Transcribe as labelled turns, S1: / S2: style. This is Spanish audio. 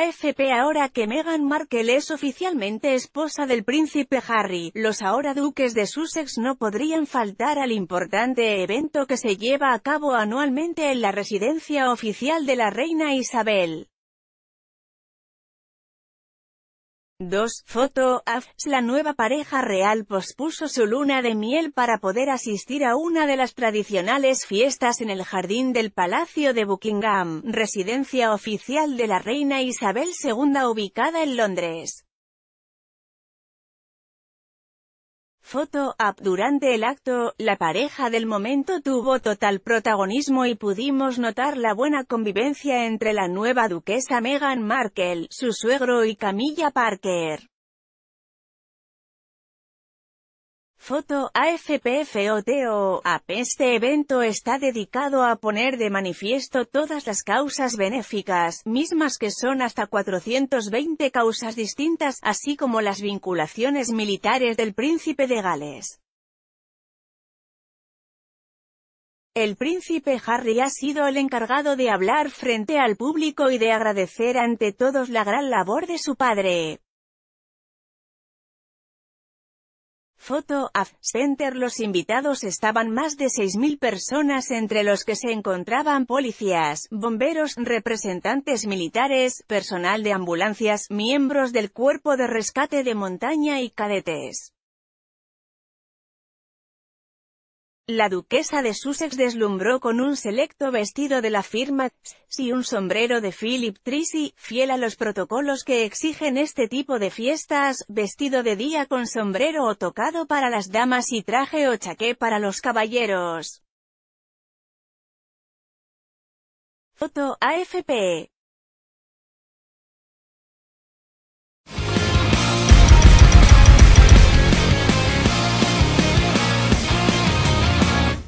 S1: AFP ahora que Meghan Markle es oficialmente esposa del príncipe Harry, los ahora duques de Sussex no podrían faltar al importante evento que se lleva a cabo anualmente en la residencia oficial de la reina Isabel. 2. Foto La nueva pareja real pospuso su luna de miel para poder asistir a una de las tradicionales fiestas en el jardín del Palacio de Buckingham, residencia oficial de la reina Isabel II ubicada en Londres. Foto Up Durante el acto, la pareja del momento tuvo total protagonismo y pudimos notar la buena convivencia entre la nueva duquesa Meghan Markle, su suegro y Camilla Parker. Foto, AFPFOTO, AP. Este evento está dedicado a poner de manifiesto todas las causas benéficas, mismas que son hasta 420 causas distintas, así como las vinculaciones militares del príncipe de Gales. El príncipe Harry ha sido el encargado de hablar frente al público y de agradecer ante todos la gran labor de su padre. Foto, AF Center Los invitados estaban más de 6.000 personas entre los que se encontraban policías, bomberos, representantes militares, personal de ambulancias, miembros del cuerpo de rescate de montaña y cadetes. La duquesa de Sussex deslumbró con un selecto vestido de la firma, y un sombrero de Philip Trisi, fiel a los protocolos que exigen este tipo de fiestas, vestido de día con sombrero o tocado para las damas y traje o chaqué para los caballeros. Foto, AFP e.